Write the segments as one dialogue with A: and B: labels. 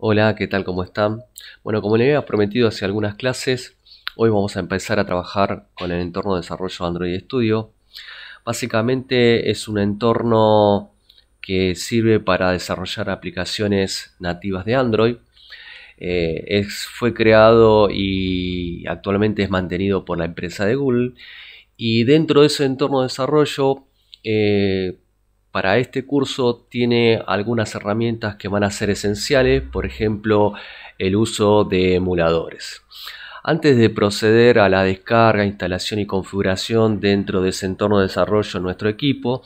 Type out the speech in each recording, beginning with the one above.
A: Hola, ¿qué tal? ¿Cómo están? Bueno, como le había prometido hace algunas clases, hoy vamos a empezar a trabajar con el entorno de desarrollo Android Studio. Básicamente es un entorno que sirve para desarrollar aplicaciones nativas de Android. Eh, es, fue creado y actualmente es mantenido por la empresa de Google. Y dentro de ese entorno de desarrollo eh, para este curso tiene algunas herramientas que van a ser esenciales, por ejemplo, el uso de emuladores. Antes de proceder a la descarga, instalación y configuración dentro de ese entorno de desarrollo en nuestro equipo,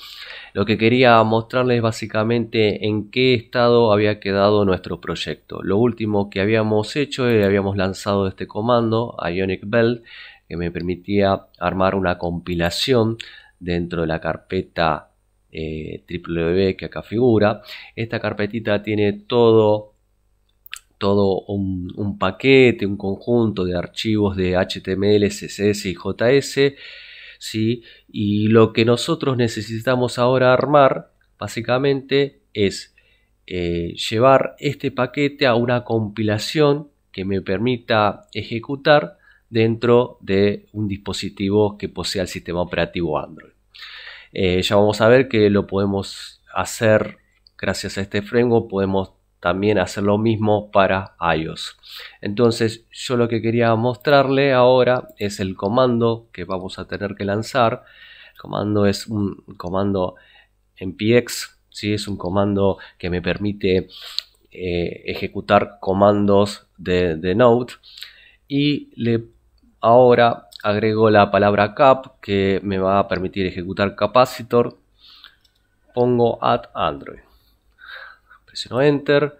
A: lo que quería mostrarles básicamente en qué estado había quedado nuestro proyecto. Lo último que habíamos hecho es habíamos lanzado este comando, Ionic Belt, que me permitía armar una compilación dentro de la carpeta www eh, e, que acá figura. Esta carpetita tiene todo todo un, paquete, un conjunto de archivos de HTML, CSS y JS. ¿sí? Y lo que nosotros necesitamos ahora armar, básicamente, es eh, llevar este paquete a una compilación que me permita ejecutar dentro de un dispositivo que posea el sistema operativo Android. Eh, ya vamos a ver que lo podemos hacer gracias a este framework, podemos también hacer lo mismo para iOS. Entonces yo lo que quería mostrarle ahora es el comando que vamos a tener que lanzar. El comando es un comando px ¿sí? es un comando que me permite eh, ejecutar comandos de, de Node. Y le, ahora agrego la palabra cap que me va a permitir ejecutar capacitor. Pongo at Android. Presiono Enter.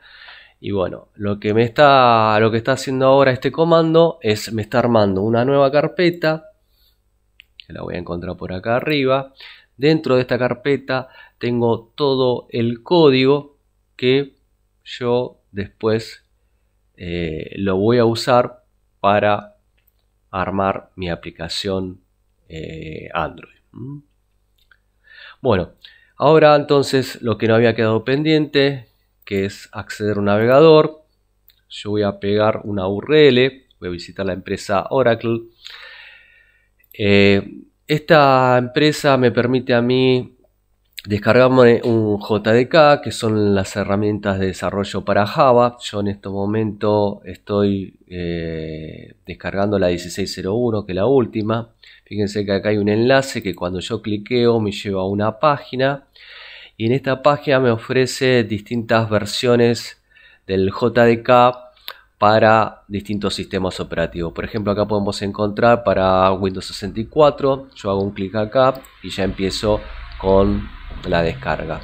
A: Y bueno, lo que me está, lo que está haciendo ahora este comando es me está armando una nueva carpeta. Que la voy a encontrar por acá arriba. Dentro de esta carpeta tengo todo el código que yo después eh, lo voy a usar para armar mi aplicación eh, Android. Bueno, ahora entonces lo que no había quedado pendiente, que es acceder a un navegador. Yo voy a pegar una URL, voy a visitar la empresa Oracle. Eh, esta empresa me permite a mí Descargamos un JDK, que son las herramientas de desarrollo para Java. Yo en este momento estoy eh, descargando la 1601, que es la última. Fíjense que acá hay un enlace que cuando yo cliqueo me lleva a una página. Y en esta página me ofrece distintas versiones del JDK para distintos sistemas operativos. Por ejemplo, acá podemos encontrar para Windows 64. Yo hago un clic acá y ya empiezo con la descarga.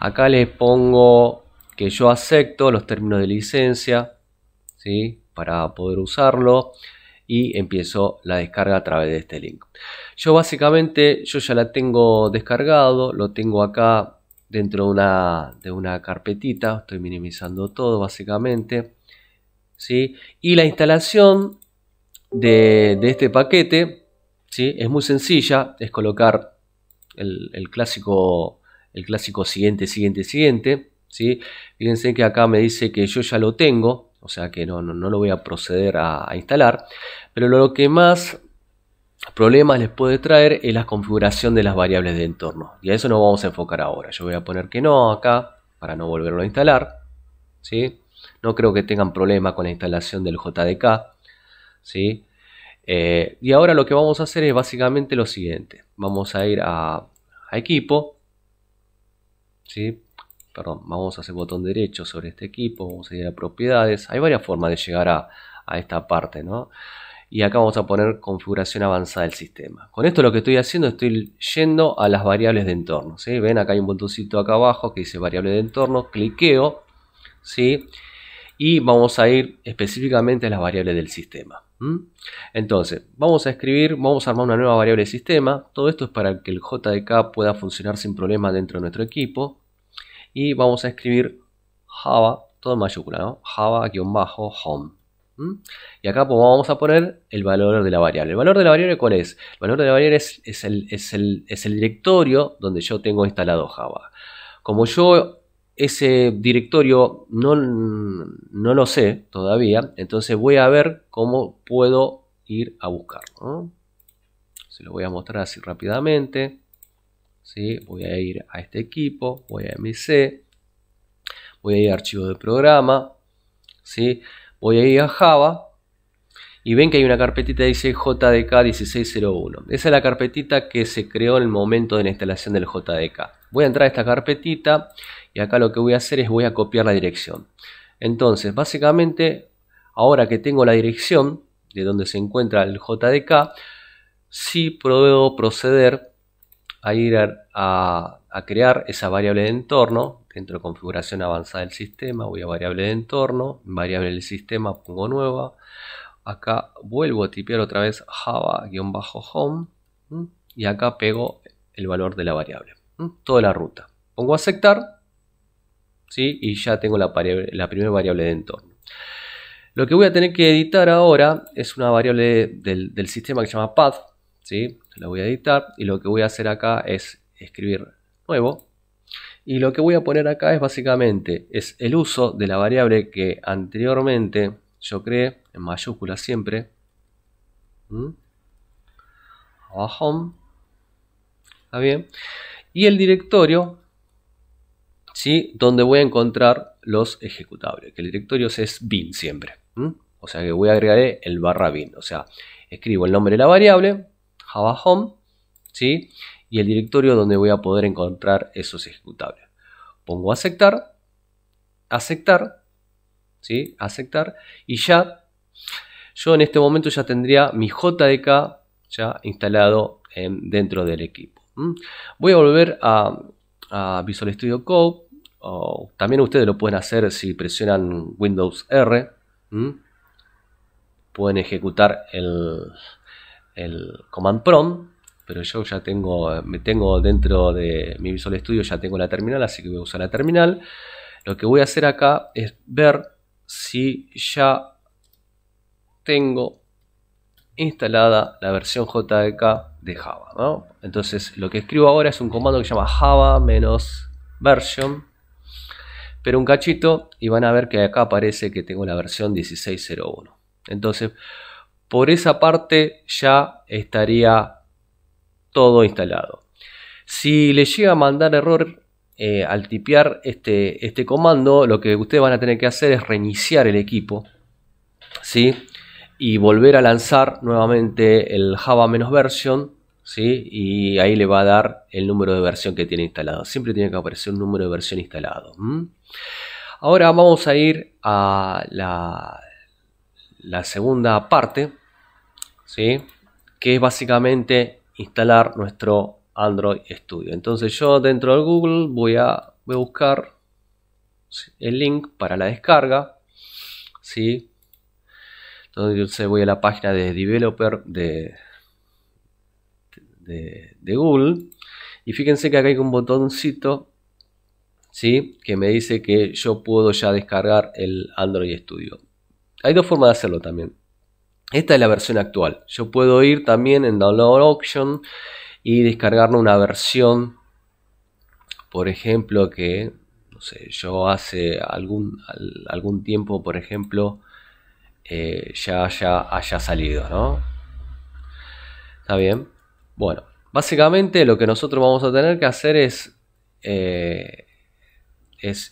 A: Acá les pongo que yo acepto los términos de licencia ¿sí? para poder usarlo y empiezo la descarga a través de este link. Yo básicamente, yo ya la tengo descargado, lo tengo acá dentro de una, de una carpetita, estoy minimizando todo básicamente. ¿sí? Y la instalación de, de este paquete ¿sí? es muy sencilla, es colocar el, clásico, el clásico siguiente, siguiente, siguiente. ¿sí? Fíjense que acá me dice que yo ya lo tengo, o sea que no, no, lo voy a proceder a, instalar. Pero lo que más problemas les puede traer es la configuración de las variables de entorno. Y a eso nos vamos a enfocar ahora. Yo voy a poner que no acá para no volverlo a instalar. ¿sí? No creo que tengan problema con la instalación del JDK. ¿sí? Eh, y ahora lo que vamos a hacer es básicamente lo siguiente. Vamos a ir a, equipo. ¿sí? Perdón, vamos a hacer botón derecho sobre este equipo. Vamos a ir a propiedades. Hay varias formas de llegar a, esta parte. Y acá vamos a poner configuración avanzada del sistema. Con esto lo que estoy haciendo, estoy yendo a las variables de entorno. ¿sí? Ven, acá hay un botoncito acá abajo que dice variable de entorno. Cliqueo. ¿sí? Y vamos a ir específicamente a las variables del sistema. ¿Mm? Entonces, vamos a escribir, vamos a armar una nueva variable sistema. Todo esto es para que el JDK pueda funcionar sin problema dentro de nuestro equipo. Y vamos a escribir Java, todo en mayúscula, ¿no? Java-home. ¿Mm? Y acá pues vamos a poner el valor de la variable. ¿El valor de la variable cuál es? El valor de la variable es, el, el, es el directorio donde yo tengo instalado Java. Como yo ese directorio no, lo sé todavía, entonces voy a ver cómo puedo ir a buscarlo. Se lo voy a mostrar así rápidamente. ¿sí? Voy a ir a este equipo, voy a MC, voy a ir a archivo de programa, ¿sí? voy a ir a Java y ven que hay una carpetita que dice JDK1601. Esa es la carpetita que se creó en el momento de la instalación del JDK. Voy a entrar a esta carpetita y acá lo que voy a hacer es voy a copiar la dirección. Entonces, básicamente, ahora que tengo la dirección de donde se encuentra el JDK, si puedo proceder a ir a, crear esa variable de entorno, dentro de configuración avanzada del sistema, voy a variable de entorno, variable del sistema, pongo nueva, acá vuelvo a tipear otra vez java-home y acá pego el valor de la variable, toda la ruta. Pongo aceptar y ya tengo la, primera variable de Lo que voy a tener que editar ahora es una variable del, sistema que se llama path, la voy a editar y lo que voy a hacer acá es escribir nuevo y lo que voy a poner acá es básicamente es el uso de la variable que anteriormente yo creé en mayúscula siempre home ¿Mm? está bien y el directorio donde voy a encontrar los ejecutables, que el directorio es bin siempre. O sea que voy a agregar el barra bin. O sea, escribo el nombre de la variable, java home, ¿sí? y el directorio donde voy a poder encontrar esos ejecutables. Pongo aceptar, aceptar, ¿sí? aceptar, y ya yo en este momento ya tendría mi JDK ya instalado dentro del equipo. Voy a volver a Visual Studio Code, también ustedes lo pueden hacer si presionan Windows R. Pueden ejecutar el, el Command Prompt. Pero yo ya tengo, me tengo dentro de mi Visual Studio, ya tengo la terminal, así que voy a usar la terminal. Lo que voy a hacer acá es ver si ya tengo instalada la versión JDK e de Java. Entonces lo que escribo ahora es un comando que se llama java-version pero un cachito y van a ver que acá aparece que tengo la versión 1601. Entonces, por esa parte ya estaría todo instalado. Si le llega a mandar error eh, al tipear este, este comando, lo que ustedes van a tener que hacer es reiniciar el equipo. ¿Sí? y volver a lanzar nuevamente el Java menos version y ahí le va a dar el número de versión que tiene instalado. Siempre tiene que aparecer un número de versión instalado. Ahora vamos a ir a la, segunda parte, ¿sí? que es básicamente instalar nuestro Android Studio. Entonces yo dentro de Google voy a, buscar el link para la descarga. ¿sí? Entonces voy a la página de developer de, de, Google. Y fíjense que acá hay un botoncito ¿sí? que me dice que yo puedo ya descargar el Android Studio. Hay dos formas de hacerlo también. Esta es la versión actual. Yo puedo ir también en Download Option y descargar una versión, por ejemplo, que no sé, yo hace algún, algún tiempo, por ejemplo, eh, ya, ya haya salido, ¿no? Está bien. Bueno, básicamente lo que nosotros vamos a tener que hacer es, eh,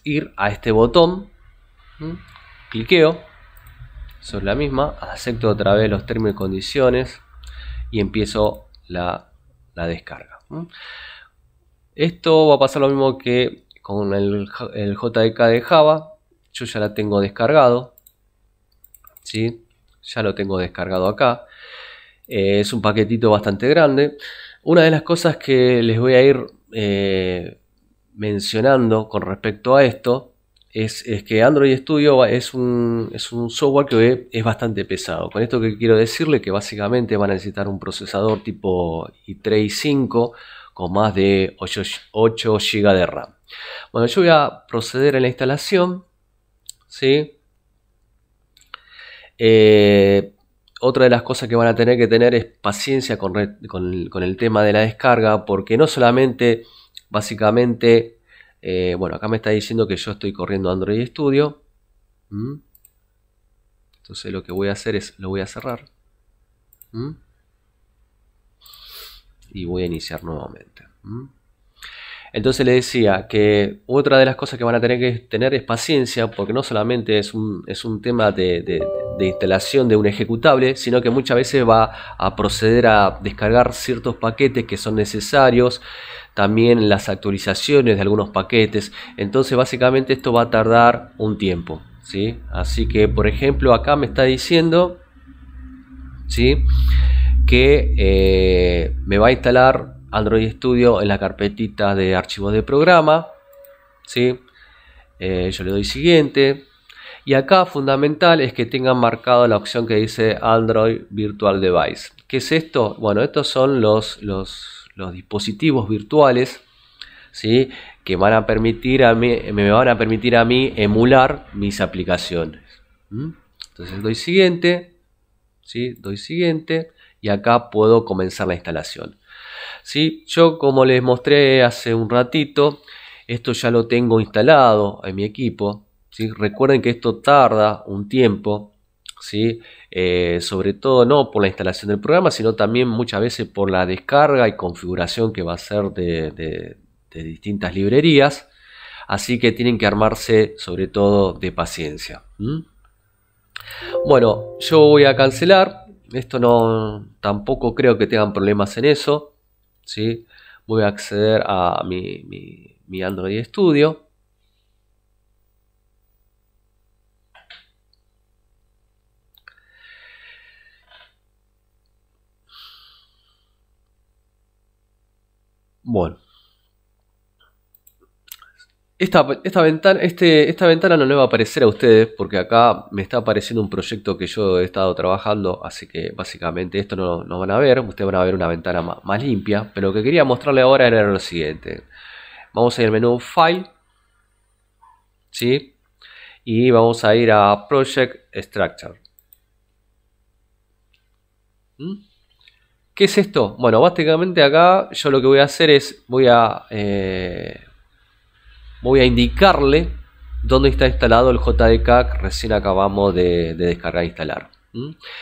A: ir a este botón, cliqueo sobre la misma, acepto otra vez los términos y condiciones y empiezo la, descarga. Esto va a pasar lo mismo que con el, JDK de Java. Yo ya la tengo descargado. ¿sí? Ya lo tengo descargado acá. Eh, es un paquetito bastante grande. Una de las cosas que les voy a ir eh, mencionando con respecto a esto es, que Android Studio es un, software que es bastante pesado. Con esto que quiero decirle que básicamente van a necesitar un procesador tipo i3 i5 con más de 8, 8 GB de RAM. Bueno, yo voy a proceder a la instalación. ¿sí? Eh, otra de las cosas que van a tener que tener es paciencia con, el, tema de la descarga, porque no solamente, básicamente, eh, bueno, acá me está diciendo que yo estoy corriendo Android Studio. Entonces lo que voy a hacer es, lo voy a cerrar. Y voy a iniciar nuevamente. Entonces le decía que otra de las cosas que van a tener que tener es paciencia, porque no solamente es un, es un tema de de instalación de un ejecutable, sino que muchas veces va a proceder a descargar ciertos paquetes que son necesarios, también las actualizaciones de algunos paquetes, entonces básicamente esto va a tardar un tiempo, ¿sí? Así que, por ejemplo, acá me está diciendo, ¿sí? Que eh, me va a instalar Android Studio en la carpetita de archivos de programa, ¿sí? Eh, yo le doy siguiente, y acá fundamental es que tengan marcado la opción que dice Android Virtual Device. ¿Qué es esto? Bueno, estos son los, los, dispositivos virtuales ¿sí? que van a permitir a me van a permitir a mí emular mis aplicaciones. ¿Mm? Entonces doy siguiente, ¿sí? doy siguiente y acá puedo comenzar la instalación. ¿Sí? Yo como les mostré hace un ratito, esto ya lo tengo instalado en mi equipo. Recuerden que esto tarda un tiempo, ¿sí? Eh, sobre todo no por la instalación del programa, sino también muchas veces por la descarga y configuración que va a ser de, distintas librerías. Así que tienen que armarse sobre todo de paciencia. Bueno, yo voy a cancelar. Esto no, tampoco creo que tengan problemas en eso. ¿sí? Voy a acceder a mi Android Studio. Bueno. Esta, ventana, este, esta ventana no le va a aparecer a ustedes porque acá me está apareciendo un proyecto que yo he estado trabajando, así que básicamente esto no, lo van a ver, ustedes van a ver una ventana más, limpia, pero lo que quería mostrarle ahora era lo siguiente. Vamos a ir al menú File, ¿sí? Y vamos a ir a Project Structure. ¿Mm? ¿Qué es esto? Bueno, básicamente acá yo lo que voy a hacer es, voy a, eh, voy a indicarle dónde está instalado el JDK que recién acabamos de, descargar e instalar.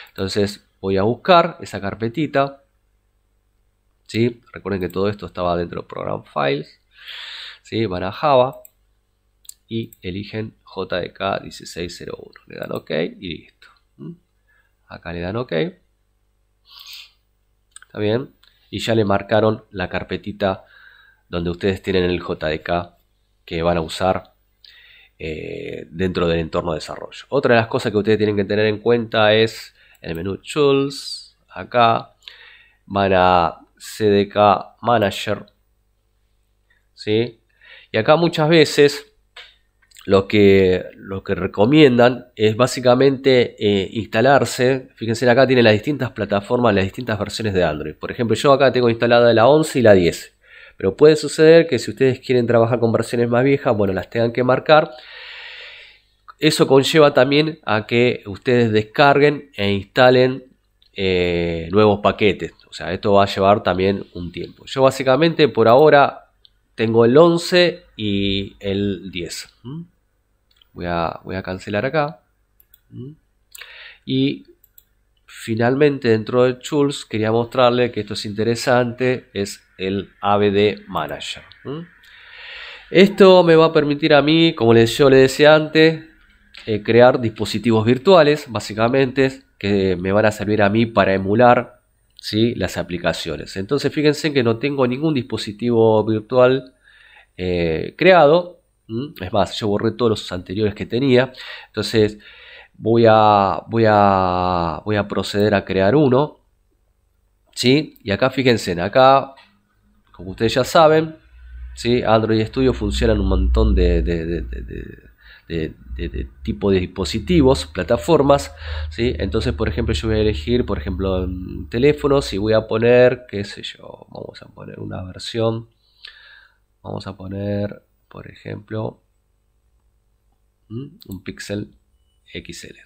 A: Entonces voy a buscar esa carpetita. ¿Sí? Recuerden que todo esto estaba dentro de Program Files. ¿Sí? Van a Java y eligen JDK 1601. Le dan OK y listo. Acá le dan OK. ¿Está bien? Y ya le marcaron la carpetita donde ustedes tienen el JDK que van a usar eh, dentro del entorno de desarrollo. Otra de las cosas que ustedes tienen que tener en cuenta es el menú Tools. Acá van a CDK Manager. ¿sí? Y acá muchas veces lo que, lo que recomiendan es básicamente eh, instalarse. Fíjense, acá tiene las distintas plataformas, las distintas versiones de Android. Por ejemplo, yo acá tengo instalada la 11 y la 10. Pero puede suceder que si ustedes quieren trabajar con versiones más viejas, bueno, las tengan que marcar. Eso conlleva también a que ustedes descarguen e instalen eh, nuevos paquetes. O sea, esto va a llevar también un tiempo. Yo básicamente por ahora tengo el 11 y el 10. Voy a, cancelar acá. Mm. Y finalmente dentro de Tools quería mostrarle que esto es interesante, es el ABD Manager. Esto me va a permitir a mí, como yo le decía antes, eh, crear dispositivos virtuales, básicamente, que me van a servir a mí para emular ¿sí? las aplicaciones. Entonces fíjense que no tengo ningún dispositivo virtual eh, creado, ¿Mm? Es más, yo borré todos los anteriores que tenía. Entonces voy a, voy a, voy a proceder a crear uno. ¿sí? Y acá fíjense, acá, como ustedes ya saben, Android Studio funciona en un montón de, tipos de, de dispositivos, plataformas. Entonces, por ejemplo, yo voy a elegir, por ejemplo, teléfonos y voy a poner, qué sé yo, vamos a poner una versión. Vamos a poner por ejemplo, un píxel XL.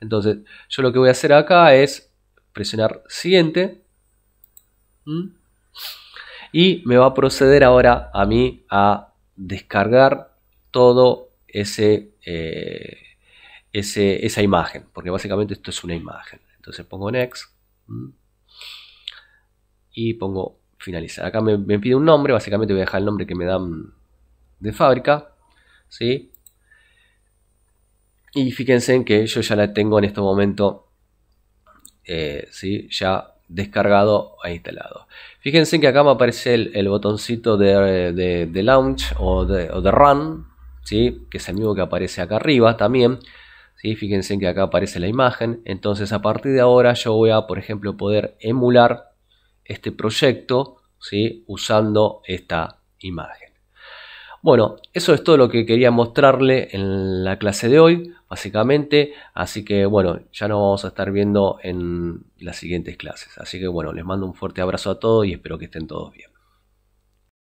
A: Entonces, yo lo que voy a hacer acá es presionar siguiente. Y me va a proceder ahora a mí a descargar todo ese, eh, ese esa imagen. Porque básicamente esto es una imagen. Entonces pongo next. Y pongo finalizar. Acá me, pide un nombre, básicamente voy a dejar el nombre que me dan de fábrica. ¿sí? Y fíjense en que yo ya la tengo en este momento eh, ya descargado e instalado. Fíjense que acá me aparece el, botoncito de, de, launch o de, run, ¿sí? que es el mismo que aparece acá arriba también. ¿sí? Fíjense que acá aparece la imagen. Entonces a partir de ahora yo voy a, por ejemplo, poder emular este proyecto ¿sí? usando esta imagen. Bueno, eso es todo lo que quería mostrarle en la clase de hoy, básicamente. Así que bueno, ya nos vamos a estar viendo en las siguientes clases. Así que bueno, les mando un fuerte abrazo a todos y espero que estén todos bien.